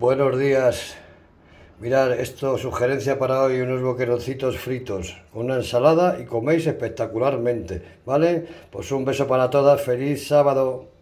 Buenos días. Mirad, esto, sugerencia para hoy, unos boqueroncitos fritos, una ensalada y coméis espectacularmente, ¿vale? Pues un beso para todas, feliz sábado.